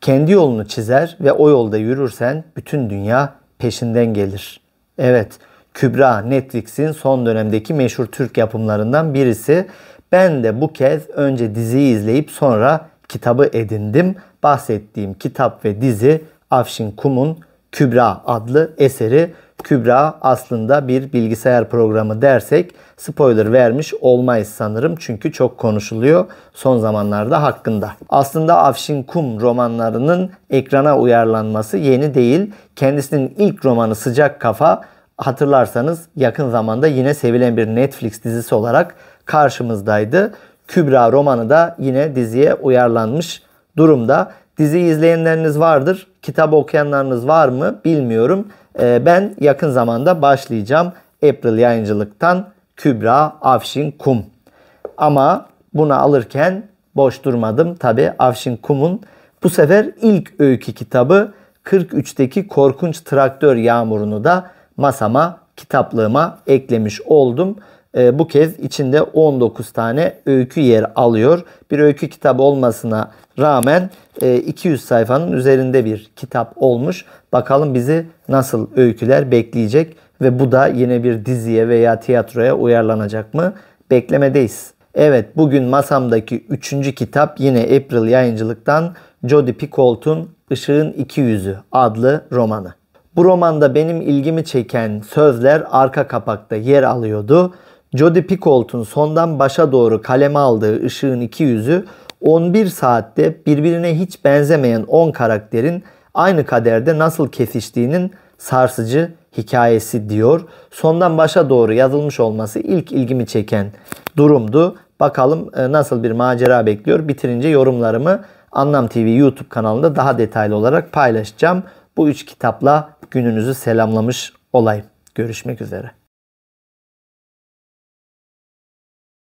Kendi yolunu çizer ve o yolda yürürsen bütün dünya peşinden gelir. Evet, Kübra Netflix'in son dönemdeki meşhur Türk yapımlarından birisi. Ben de bu kez önce diziyi izleyip sonra kitabı edindim. Bahsettiğim kitap ve dizi Afşin Kum'un Kübra adlı eseri Kübra aslında bir bilgisayar programı dersek spoiler vermiş olmayız sanırım. Çünkü çok konuşuluyor son zamanlarda hakkında. Aslında Afşin Kum romanlarının ekrana uyarlanması yeni değil. Kendisinin ilk romanı Sıcak Kafa hatırlarsanız yakın zamanda yine sevilen bir Netflix dizisi olarak karşımızdaydı. Kübra romanı da yine diziye uyarlanmış durumda. Dizi izleyenleriniz vardır. kitabı okuyanlarınız var mı bilmiyorum. Ee, ben yakın zamanda başlayacağım. April yayıncılıktan Kübra Afşin Kum. Ama bunu alırken boş durmadım. Tabi Afşin Kum'un bu sefer ilk öykü kitabı 43'teki korkunç traktör yağmurunu da masama kitaplığıma eklemiş oldum e, bu kez içinde 19 tane öykü yer alıyor. Bir öykü kitabı olmasına rağmen e, 200 sayfanın üzerinde bir kitap olmuş. Bakalım bizi nasıl öyküler bekleyecek ve bu da yine bir diziye veya tiyatroya uyarlanacak mı? Beklemedeyiz. Evet bugün masamdaki üçüncü kitap yine April yayıncılıktan Jodi Picoult'un Işığın İki Yüzü adlı romanı. Bu romanda benim ilgimi çeken sözler arka kapakta yer alıyordu. Jodie Picoult'un sondan başa doğru kaleme aldığı ışığın iki yüzü 11 saatte birbirine hiç benzemeyen 10 karakterin aynı kaderde nasıl kesiştiğinin sarsıcı hikayesi diyor. Sondan başa doğru yazılmış olması ilk ilgimi çeken durumdu. Bakalım e, nasıl bir macera bekliyor. Bitirince yorumlarımı Anlam TV YouTube kanalında daha detaylı olarak paylaşacağım. Bu üç kitapla gününüzü selamlamış olayım. Görüşmek üzere.